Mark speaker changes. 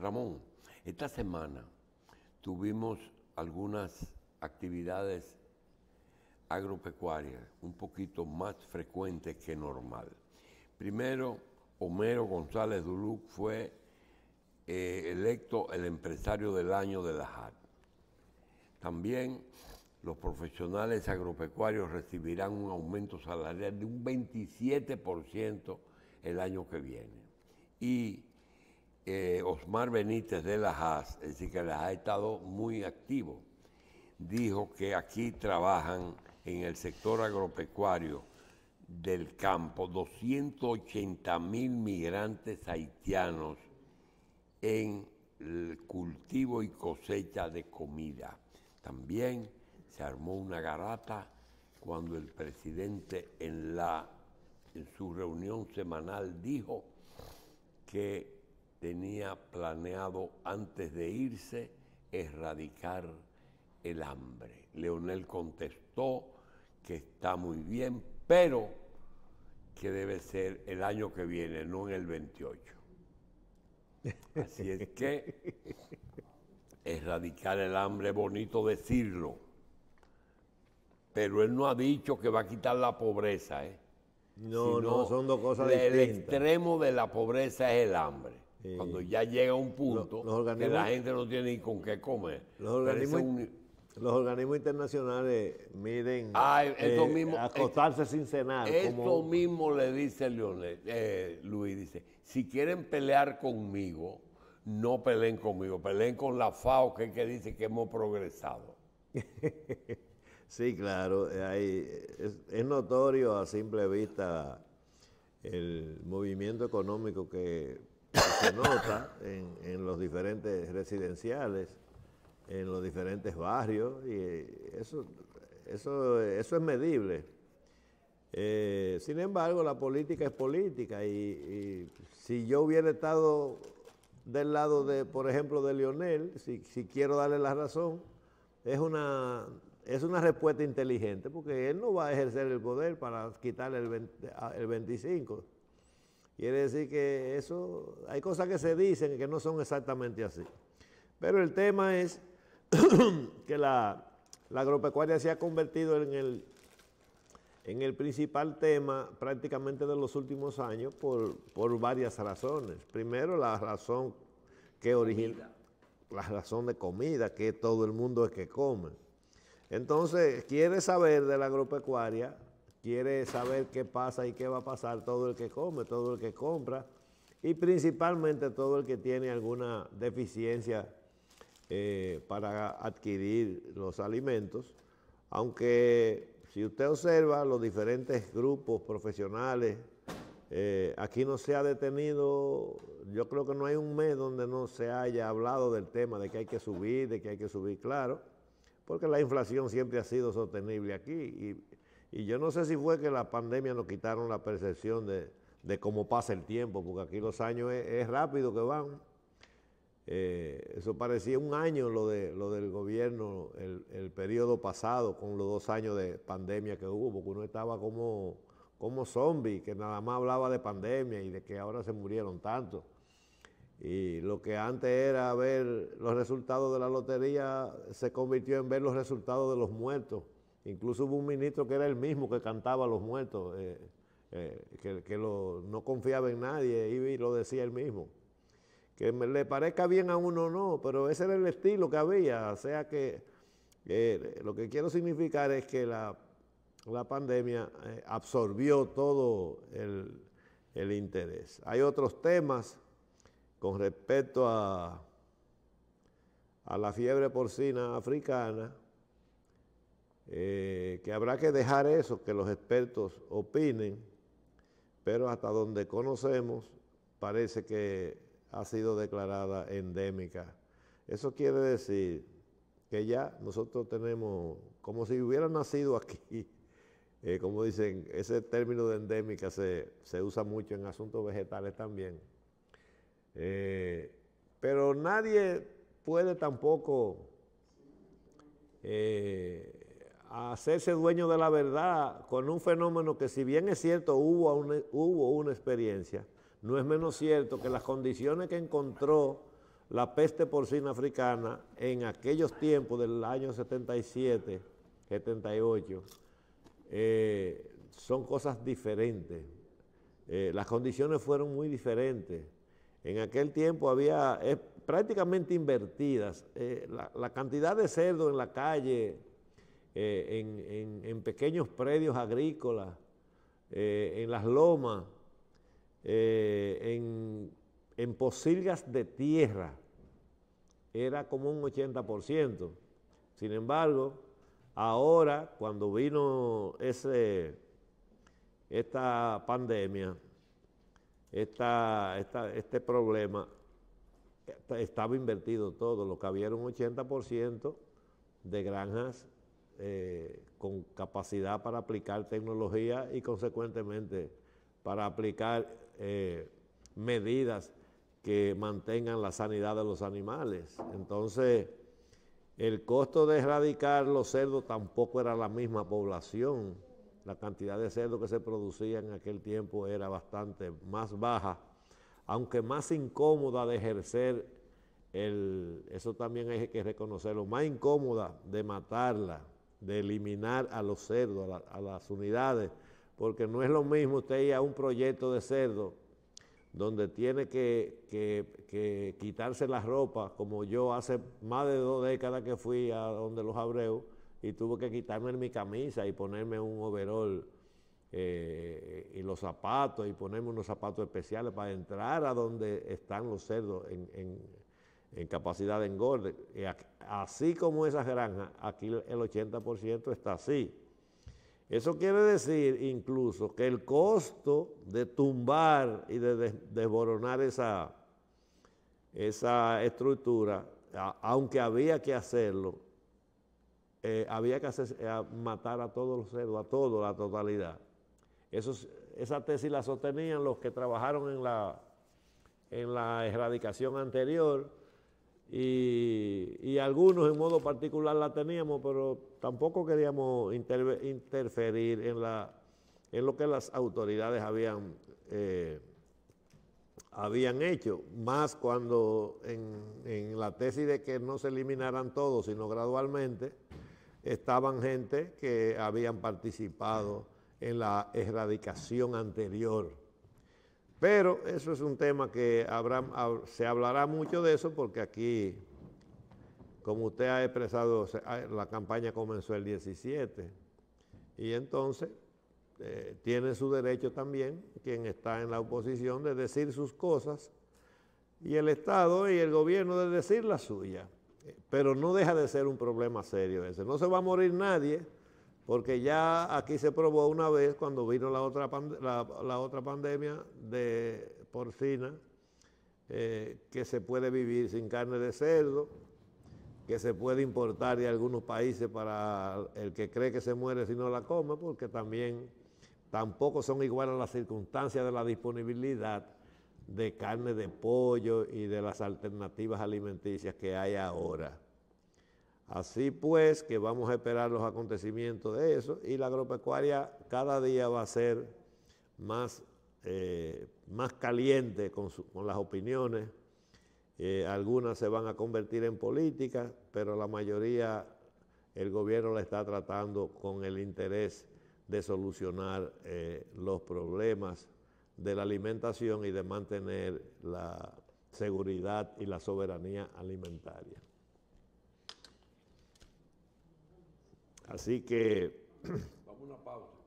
Speaker 1: Ramón, esta semana tuvimos algunas actividades agropecuarias un poquito más frecuentes que normal. Primero, Homero González Duluc fue eh, electo el empresario del año de la También los profesionales agropecuarios recibirán un aumento salarial de un 27% el año que viene. Y eh, Osmar Benítez de la Haas, es que las ha estado muy activo, dijo que aquí trabajan en el sector agropecuario del campo 280 mil migrantes haitianos en el cultivo y cosecha de comida. También se armó una garata cuando el presidente en, la, en su reunión semanal dijo que tenía planeado antes de irse erradicar el hambre. Leonel contestó que está muy bien, pero que debe ser el año que viene, no en el 28. Así es que erradicar el hambre, bonito decirlo, pero él no ha dicho que va a quitar la pobreza. ¿eh? No, no, son dos cosas distintas. El extremo de la pobreza es el hambre. Cuando eh, ya llega un punto que la gente no tiene ni con qué comer. Los
Speaker 2: organismos, internacionales miren ah, eh, acostarse sin cenar. Esto
Speaker 1: mismo le dice Leonel, eh, Luis, dice, si quieren pelear conmigo, no peleen conmigo, peleen con la FAO que, que dice que hemos progresado. sí,
Speaker 2: claro, es notorio a simple vista el movimiento económico que se nota en, los diferentes residenciales, en los diferentes barrios, y eh, eso, eso, eso es medible. Eh, sin embargo, la política es política y, si yo hubiera estado del lado de, por ejemplo, de Lionel, si, si quiero darle la razón, es una es una respuesta inteligente porque él no va a ejercer el poder para quitarle el, el 25. Quiere decir que eso, hay cosas que se dicen que no son exactamente así. Pero el tema es que la, agropecuaria se ha convertido en el, en el principal tema prácticamente de los últimos años por, por varias razones. Primero, la razón que origina la razón de comida, que todo el mundo es que come. Entonces, quiere saber de la agropecuaria quiere saber qué pasa y qué va a pasar todo el que come, todo el que compra y principalmente todo el que tiene alguna deficiencia eh, para adquirir los alimentos, aunque si usted observa los diferentes grupos profesionales, eh, aquí no se ha detenido, yo creo que no hay un mes donde no se haya hablado del tema de que hay que subir, de que hay que subir, claro, porque la inflación siempre ha sido sostenible aquí y y yo no sé si fue que la pandemia nos quitaron la percepción de, cómo pasa el tiempo, porque aquí los años es, rápido que van. Eh, eso parecía un año lo, de, lo del gobierno, el, periodo pasado, con los dos años de pandemia que hubo, porque uno estaba como, como zombie, que nada más hablaba de pandemia y de que ahora se murieron tantos. Y lo que antes era ver los resultados de la lotería se convirtió en ver los resultados de los muertos. Incluso hubo un ministro que era el mismo que cantaba a los muertos, eh, eh, que, no confiaba en nadie y lo decía él mismo. Que le parezca bien a uno o no, pero ese era el estilo que había. O sea que eh, lo que quiero significar es que la, pandemia absorbió todo el, interés. Hay otros temas con respecto a la fiebre porcina africana eh, que habrá que dejar eso, que los expertos opinen, pero hasta donde conocemos parece que ha sido declarada endémica. Eso quiere decir que ya nosotros tenemos, como si hubiera nacido aquí, eh, como dicen, ese término de endémica se, usa mucho en asuntos vegetales también. Eh, pero nadie puede tampoco a hacerse dueño de la verdad con un fenómeno que si bien es cierto hubo una, hubo una experiencia, no es menos cierto que las condiciones que encontró la peste porcina africana en aquellos tiempos del año 77, 78, eh, son cosas diferentes. Eh, las condiciones fueron muy diferentes. En aquel tiempo había eh, prácticamente invertidas. La, la cantidad de cerdo en la calle eh, en, pequeños predios agrícolas, eh, en las lomas, eh, en, en de tierra, era como un 80%. Sin embargo, ahora cuando vino ese, esta pandemia, esta, este problema, estaba invertido todo, lo que había era un 80% de granjas eh, con capacidad para aplicar tecnología y consecuentemente para aplicar eh, medidas que mantengan la sanidad de los animales. Entonces, el costo de erradicar los cerdos tampoco era la misma población. La cantidad de cerdos que se producía en aquel tiempo era bastante más baja, aunque más incómoda de ejercer, eso también hay que reconocerlo, más incómoda de matarla, de eliminar a los cerdos, a, las unidades, porque no es lo mismo usted ir a un proyecto de cerdo donde tiene que, quitarse la ropa, como yo hace más de dos décadas que fui a donde los Abreu y tuve que quitarme mi camisa y ponerme un overol eh, y los zapatos y ponerme unos zapatos especiales para entrar a donde están los cerdos en en capacidad de engorde. Eh, así como esas granjas, aquí el 80% está así. Eso quiere decir incluso que el costo de tumbar y de desboronar esa, esa estructura, aunque había que hacerlo, eh, había que eh, matar a todos los cerdos, a todo, la totalidad. esa tesis la sostenían los que trabajaron en la, en la erradicación anterior, y, algunos en modo particular la teníamos, pero tampoco queríamos interferir en, lo que las autoridades habían, eh, habían hecho, más cuando en, la tesis de que no se eliminaran todos, sino gradualmente, estaban gente que habían participado en la erradicación anterior pero eso es un tema que se hablará mucho de eso porque aquí, como usted ha expresado, la campaña comenzó el 17 y entonces eh, tiene su derecho también quien está en la oposición de decir sus cosas y el Estado y el gobierno de decir la suya. Pero no deja de ser un problema serio ese. No se va a morir nadie porque ya aquí se probó una vez cuando vino la otra, la, otra pandemia de porcina, eh, que se puede vivir sin carne de cerdo, que se puede importar de algunos países para el que cree que se muere si no la come, porque también tampoco son iguales las circunstancias de la disponibilidad de carne de pollo y de las alternativas alimenticias que hay ahora. Así pues que vamos a esperar los acontecimientos de eso y la agropecuaria cada día va a ser más, eh, caliente con, las opiniones. Eh, algunas se van a convertir en políticas, pero la mayoría el gobierno la está tratando con el interés de solucionar eh, los problemas de la alimentación y de mantener la seguridad y la soberanía alimentaria. Así que...
Speaker 1: Vamos a una pausa.